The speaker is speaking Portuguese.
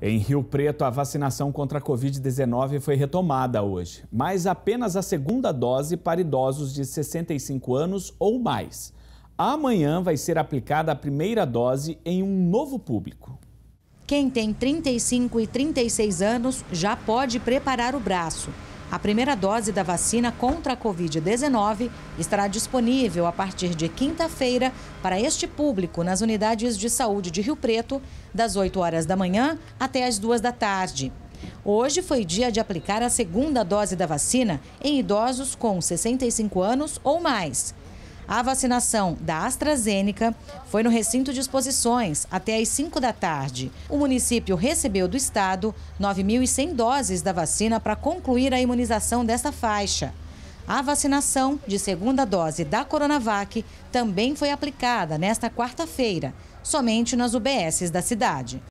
Em Rio Preto, a vacinação contra a Covid-19 foi retomada hoje, mas apenas a segunda dose para idosos de 65 anos ou mais. Amanhã vai ser aplicada a primeira dose em um novo público. Quem tem 35 e 36 anos já pode preparar o braço. A primeira dose da vacina contra a Covid-19 estará disponível a partir de quinta-feira para este público nas unidades de saúde de Rio Preto, das 8 horas da manhã até as 2 da tarde. Hoje foi dia de aplicar a segunda dose da vacina em idosos com 65 anos ou mais. A vacinação da AstraZeneca foi no recinto de exposições até às 5 da tarde. O município recebeu do Estado 9.100 doses da vacina para concluir a imunização desta faixa. A vacinação de segunda dose da Coronavac também foi aplicada nesta quarta-feira, somente nas UBSs da cidade.